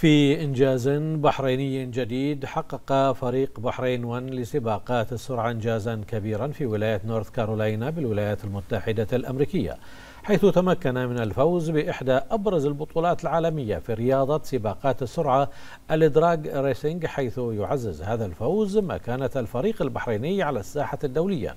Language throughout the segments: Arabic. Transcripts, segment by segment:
في إنجاز بحريني جديد حقق فريق بحرين 1 لسباقات السرعة إنجازا كبيرا في ولاية نورث كارولينا بالولايات المتحدة الأمريكية حيث تمكن من الفوز بإحدى أبرز البطولات العالمية في رياضة سباقات السرعة الدراج ريسينج حيث يعزز هذا الفوز مكانة الفريق البحريني على الساحة الدولية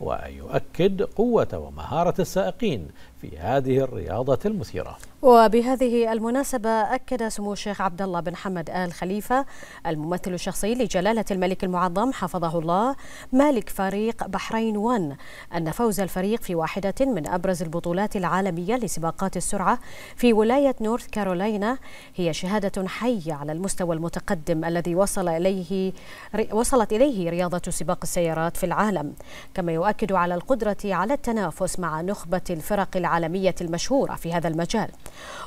ويؤكد قوة ومهارة السائقين في هذه الرياضة المثيرة وبهذه المناسبة أكد سمو الشيخ عبد الله بن حمد آل خليفة الممثل الشخصي لجلالة الملك المعظم حفظه الله مالك فريق بحرين ون أن فوز الفريق في واحدة من أبرز البطولات العالمية لسباقات السرعة في ولاية نورث كارولينا هي شهادة حية على المستوى المتقدم الذي وصل إليه وصلت إليه رياضة سباق السيارات في العالم كما يؤكد على القدرة على التنافس مع نخبة الفرق العالمية المشهورة في هذا المجال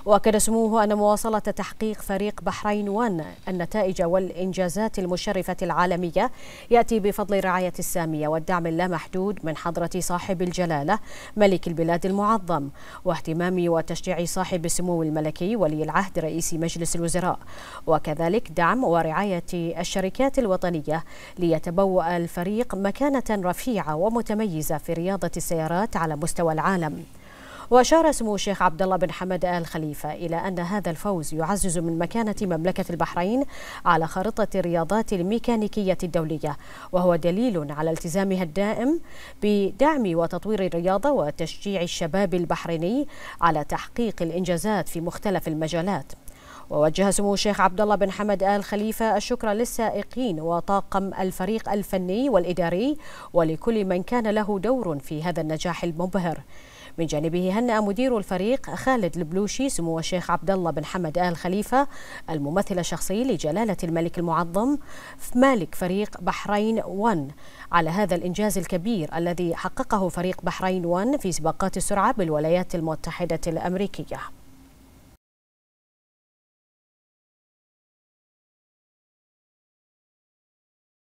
واكد سموه ان مواصله تحقيق فريق بحرين وان النتائج والانجازات المشرفه العالميه ياتي بفضل الرعايه الساميه والدعم اللامحدود من حضره صاحب الجلاله ملك البلاد المعظم واهتمام وتشجيع صاحب السمو الملكي ولي العهد رئيس مجلس الوزراء وكذلك دعم ورعايه الشركات الوطنيه ليتبوأ الفريق مكانه رفيعه ومتميزه في رياضه السيارات على مستوى العالم وأشار سمو الشيخ عبد الله بن حمد آل خليفة إلى أن هذا الفوز يعزز من مكانة مملكة البحرين على خارطة الرياضات الميكانيكية الدولية وهو دليل على التزامها الدائم بدعم وتطوير الرياضة وتشجيع الشباب البحريني على تحقيق الإنجازات في مختلف المجالات ووجه سمو الشيخ عبد الله بن حمد آل خليفة الشكر للسائقين وطاقم الفريق الفني والإداري ولكل من كان له دور في هذا النجاح المبهر من جانبه هنأ مدير الفريق خالد البلوشي سمو الشيخ عبد الله بن حمد آل خليفة الممثل الشخصي لجلالة الملك المعظم مالك فريق بحرين 1 على هذا الإنجاز الكبير الذي حققه فريق بحرين 1 في سباقات السرعة بالولايات المتحدة الأمريكية